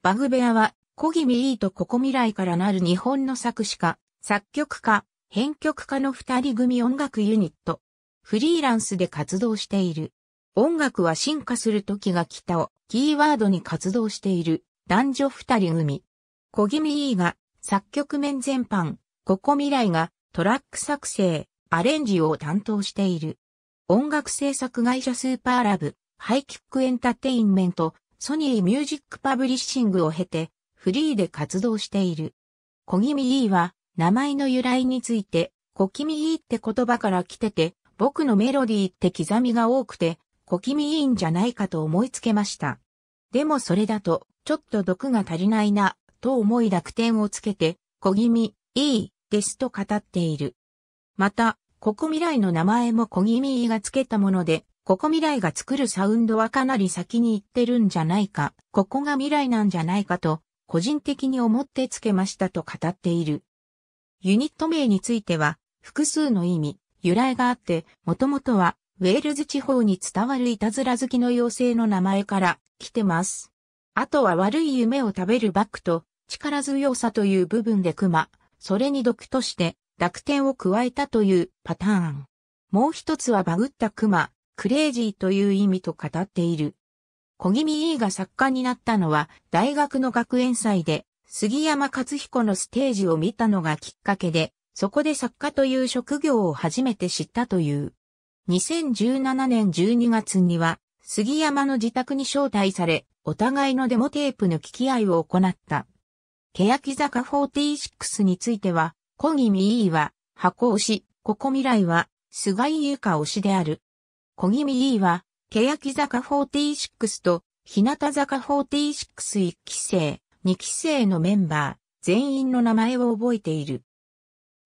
バグベアは、小気味いいとここ未来からなる日本の作詞家、作曲家、編曲家の二人組音楽ユニット。フリーランスで活動している。音楽は進化する時が来たをキーワードに活動している男女二人組。小気味いいが作曲面全般、ここ未来がトラック作成、アレンジを担当している。音楽制作会社スーパーラブ、ハイキックエンタテインメント、ソニーミュージックパブリッシングを経て、フリーで活動している。小気味いいは、名前の由来について、小気味いいって言葉から来てて、僕のメロディーって刻みが多くて、小気味いいんじゃないかと思いつけました。でもそれだと、ちょっと毒が足りないな、と思い濁点をつけて、小気味、いい、ですと語っている。また、ここ未来の名前も小気味いいがつけたもので、ここ未来が作るサウンドはかなり先に行ってるんじゃないか、ここが未来なんじゃないかと、個人的に思ってつけましたと語っている。ユニット名については、複数の意味、由来があって、もともとは、ウェールズ地方に伝わるいたずら好きの妖精の名前から来てます。あとは悪い夢を食べるバックと、力強さという部分で熊、それに毒として、濁点を加えたというパターン。もう一つはバグった熊、クレイジーという意味と語っている。小気味 E が作家になったのは大学の学園祭で杉山勝彦のステージを見たのがきっかけで、そこで作家という職業を初めて知ったという。2017年12月には杉山の自宅に招待され、お互いのデモテープの聞き合いを行った。欅坂46については、小気味 E は箱推し、ここ未来は菅井優香推しである。小気味ーは、欅坂46と日向坂461期生、2期生のメンバー、全員の名前を覚えている。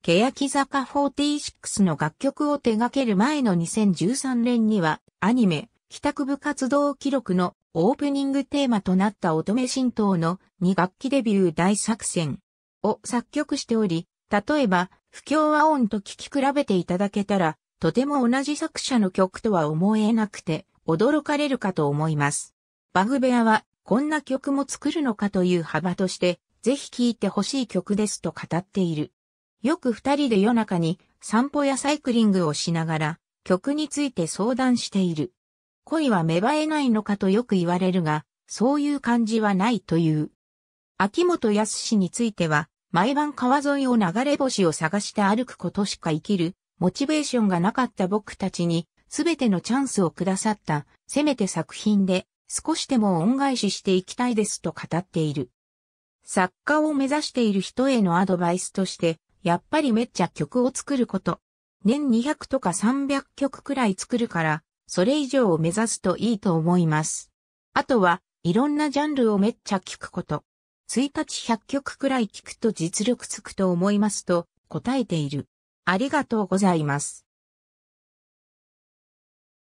欅坂46の楽曲を手掛ける前の2013年には、アニメ、帰宅部活動記録のオープニングテーマとなった乙女神道の2楽器デビュー大作戦を作曲しており、例えば、不協和音と聴き比べていただけたら、とても同じ作者の曲とは思えなくて、驚かれるかと思います。バグベアは、こんな曲も作るのかという幅として、ぜひ聴いてほしい曲ですと語っている。よく二人で夜中に散歩やサイクリングをしながら、曲について相談している。恋は芽生えないのかとよく言われるが、そういう感じはないという。秋元康については、毎晩川沿いを流れ星を探して歩くことしか生きるモチベーションがなかった僕たちに、すべてのチャンスをくださった、せめて作品で、少しでも恩返ししていきたいですと語っている。作家を目指している人へのアドバイスとして、やっぱりめっちゃ曲を作ること。年200とか300曲くらい作るから、それ以上を目指すといいと思います。あとは、いろんなジャンルをめっちゃ聞くこと。1日100曲くらい聞くと実力つくと思いますと答えている。ありがとうございます。